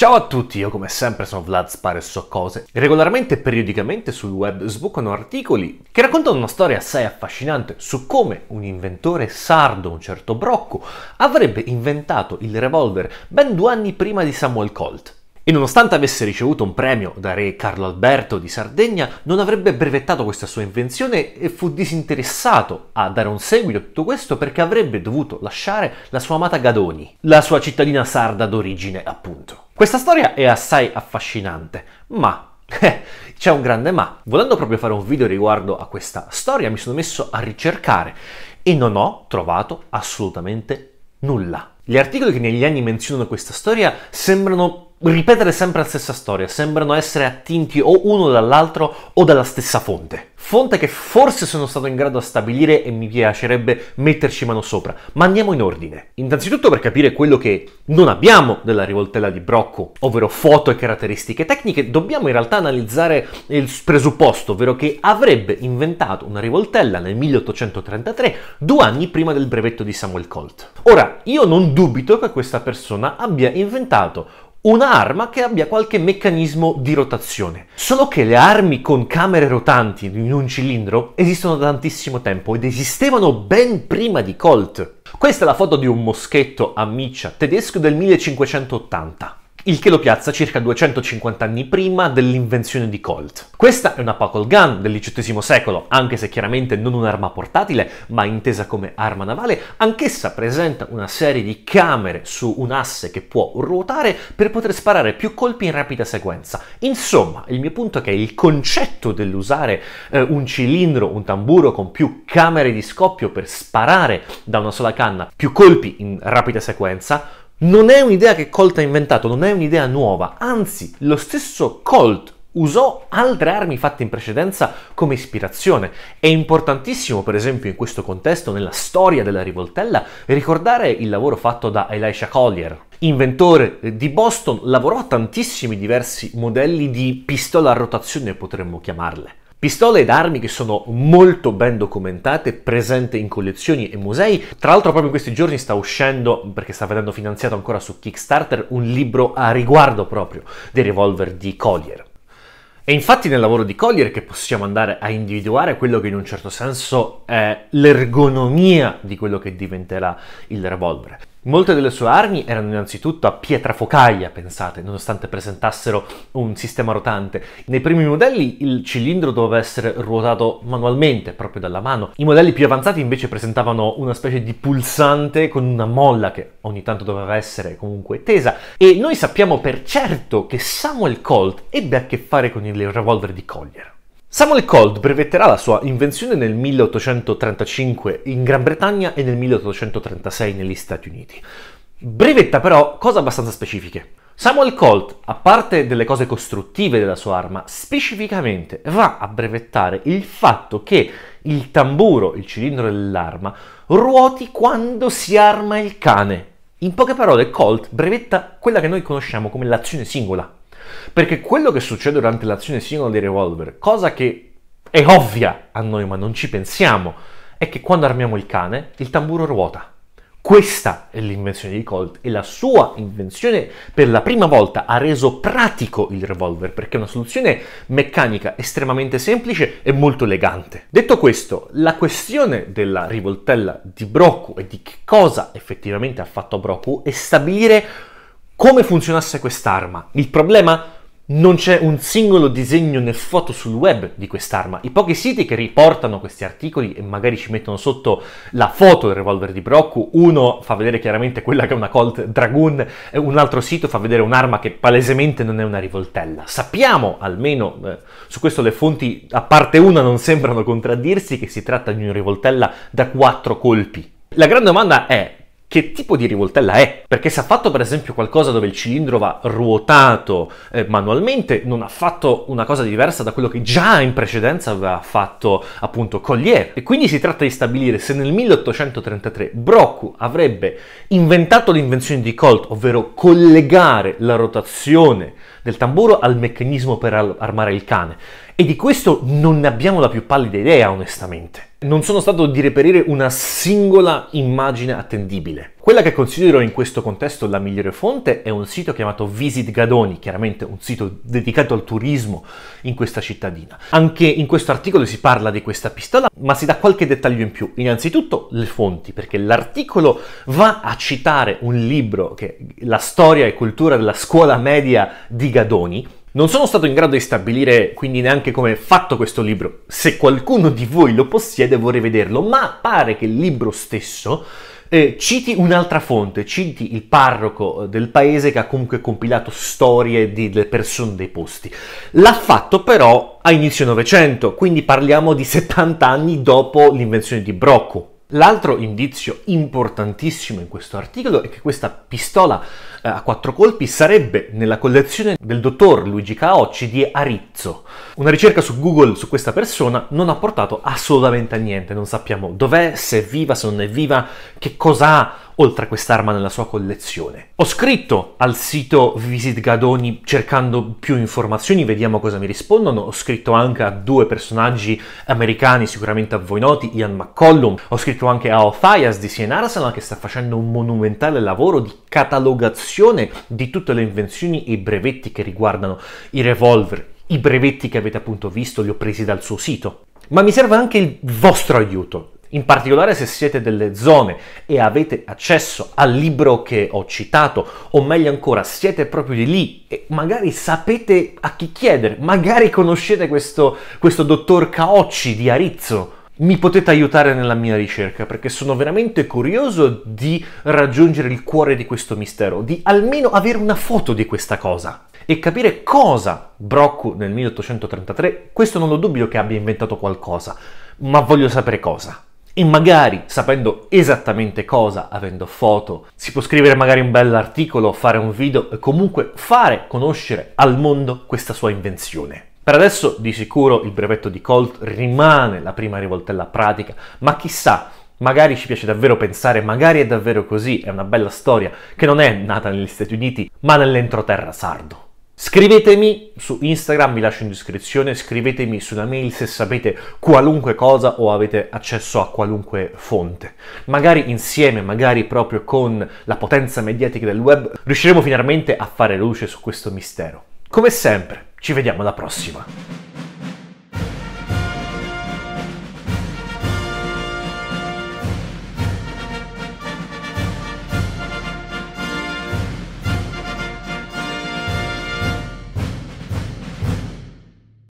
Ciao a tutti, io come sempre sono Vlad Spare So Cose. Regolarmente e periodicamente sul web sbucano articoli che raccontano una storia assai affascinante su come un inventore sardo, un certo Brocco, avrebbe inventato il revolver ben due anni prima di Samuel Colt. E nonostante avesse ricevuto un premio da re Carlo Alberto di Sardegna, non avrebbe brevettato questa sua invenzione e fu disinteressato a dare un seguito a tutto questo perché avrebbe dovuto lasciare la sua amata Gadoni, la sua cittadina sarda d'origine, appunto. Questa storia è assai affascinante, ma c'è un grande ma. Volendo proprio fare un video riguardo a questa storia, mi sono messo a ricercare e non ho trovato assolutamente nulla. Gli articoli che negli anni menzionano questa storia sembrano ripetere sempre la stessa storia, sembrano essere attinti o uno dall'altro o dalla stessa fonte. Fonte che forse sono stato in grado a stabilire e mi piacerebbe metterci mano sopra, ma andiamo in ordine. Innanzitutto per capire quello che non abbiamo della rivoltella di Brocco, ovvero foto e caratteristiche tecniche, dobbiamo in realtà analizzare il presupposto, ovvero che avrebbe inventato una rivoltella nel 1833, due anni prima del brevetto di Samuel Colt. Ora, io non dubito che questa persona abbia inventato un'arma che abbia qualche meccanismo di rotazione. Solo che le armi con camere rotanti in un cilindro esistono da tantissimo tempo ed esistevano ben prima di Colt. Questa è la foto di un moschetto a miccia tedesco del 1580 il che lo piazza circa 250 anni prima dell'invenzione di Colt. Questa è una Puckle Gun del XVIII secolo, anche se chiaramente non un'arma portatile, ma intesa come arma navale, anch'essa presenta una serie di camere su un asse che può ruotare per poter sparare più colpi in rapida sequenza. Insomma, il mio punto è che il concetto dell'usare eh, un cilindro, un tamburo con più camere di scoppio per sparare da una sola canna più colpi in rapida sequenza non è un'idea che Colt ha inventato, non è un'idea nuova, anzi lo stesso Colt usò altre armi fatte in precedenza come ispirazione. È importantissimo, per esempio, in questo contesto, nella storia della rivoltella, ricordare il lavoro fatto da Elisha Collier. Inventore di Boston, lavorò a tantissimi diversi modelli di pistola a rotazione, potremmo chiamarle. Pistole ed armi che sono molto ben documentate, presente in collezioni e musei. Tra l'altro proprio in questi giorni sta uscendo, perché sta vedendo finanziato ancora su Kickstarter, un libro a riguardo proprio dei revolver di Collier. È infatti nel lavoro di Collier che possiamo andare a individuare quello che in un certo senso è l'ergonomia di quello che diventerà il revolver. Molte delle sue armi erano innanzitutto a pietra focaia, pensate, nonostante presentassero un sistema rotante. Nei primi modelli il cilindro doveva essere ruotato manualmente, proprio dalla mano. I modelli più avanzati invece presentavano una specie di pulsante con una molla che ogni tanto doveva essere comunque tesa. E noi sappiamo per certo che Samuel Colt ebbe a che fare con il revolver di Collier. Samuel Colt brevetterà la sua invenzione nel 1835 in Gran Bretagna e nel 1836 negli Stati Uniti. Brevetta però cose abbastanza specifiche. Samuel Colt, a parte delle cose costruttive della sua arma, specificamente va a brevettare il fatto che il tamburo, il cilindro dell'arma, ruoti quando si arma il cane. In poche parole, Colt brevetta quella che noi conosciamo come l'azione singola, perché quello che succede durante l'azione singola dei revolver, cosa che è ovvia a noi ma non ci pensiamo, è che quando armiamo il cane il tamburo ruota. Questa è l'invenzione di Colt e la sua invenzione per la prima volta ha reso pratico il revolver perché è una soluzione meccanica estremamente semplice e molto elegante. Detto questo, la questione della rivoltella di Broku e di che cosa effettivamente ha fatto Broku è stabilire come funzionasse quest'arma. Il problema non c'è un singolo disegno né foto sul web di quest'arma. I pochi siti che riportano questi articoli e magari ci mettono sotto la foto del revolver di Brocco, uno fa vedere chiaramente quella che è una Colt Dragoon, un altro sito fa vedere un'arma che palesemente non è una rivoltella. Sappiamo, almeno eh, su questo le fonti a parte una non sembrano contraddirsi, che si tratta di una rivoltella da quattro colpi. La grande domanda è, che tipo di rivoltella è. Perché se ha fatto per esempio qualcosa dove il cilindro va ruotato eh, manualmente, non ha fatto una cosa diversa da quello che già in precedenza aveva fatto appunto Collier. E quindi si tratta di stabilire se nel 1833 Brocco avrebbe inventato l'invenzione di Colt, ovvero collegare la rotazione del tamburo al meccanismo per armare il cane. E di questo non ne abbiamo la più pallida idea, onestamente non sono stato di reperire una singola immagine attendibile. Quella che considero in questo contesto la migliore fonte è un sito chiamato Visit Gadoni, chiaramente un sito dedicato al turismo in questa cittadina. Anche in questo articolo si parla di questa pistola, ma si dà qualche dettaglio in più. Innanzitutto le fonti, perché l'articolo va a citare un libro che è La storia e cultura della scuola media di Gadoni, non sono stato in grado di stabilire quindi neanche come è fatto questo libro. Se qualcuno di voi lo possiede vorrei vederlo, ma pare che il libro stesso eh, citi un'altra fonte, citi il parroco eh, del paese che ha comunque compilato storie di, delle persone dei posti. L'ha fatto però a inizio Novecento, quindi parliamo di 70 anni dopo l'invenzione di Brocco. L'altro indizio importantissimo in questo articolo è che questa pistola eh, a quattro colpi sarebbe nella collezione del dottor Luigi Caocci di Arizzo. Una ricerca su Google su questa persona non ha portato assolutamente a niente, non sappiamo dov'è, se è viva, se non è viva, che cosa ha oltre a quest'arma nella sua collezione. Ho scritto al sito Visit Gadoni cercando più informazioni, vediamo cosa mi rispondono. Ho scritto anche a due personaggi americani sicuramente a voi noti, Ian McCollum. Ho scritto anche a Othias di Sienarsan che sta facendo un monumentale lavoro di catalogazione discussione di tutte le invenzioni e i brevetti che riguardano i revolver. I brevetti che avete appunto visto li ho presi dal suo sito. Ma mi serve anche il vostro aiuto, in particolare se siete delle zone e avete accesso al libro che ho citato, o meglio ancora, siete proprio di lì e magari sapete a chi chiedere, magari conoscete questo, questo dottor Caocci di Arizzo mi potete aiutare nella mia ricerca perché sono veramente curioso di raggiungere il cuore di questo mistero, di almeno avere una foto di questa cosa e capire cosa Brocco nel 1833, questo non ho dubbio che abbia inventato qualcosa, ma voglio sapere cosa. E magari, sapendo esattamente cosa, avendo foto, si può scrivere magari un bell'articolo, fare un video e comunque fare conoscere al mondo questa sua invenzione. Per adesso di sicuro il brevetto di Colt rimane la prima rivoltella pratica, ma chissà, magari ci piace davvero pensare, magari è davvero così, è una bella storia che non è nata negli Stati Uniti, ma nell'entroterra sardo. Scrivetemi su Instagram, vi lascio in descrizione, scrivetemi su una mail se sapete qualunque cosa o avete accesso a qualunque fonte. Magari insieme, magari proprio con la potenza mediatica del web, riusciremo finalmente a fare luce su questo mistero. Come sempre, ci vediamo alla prossima.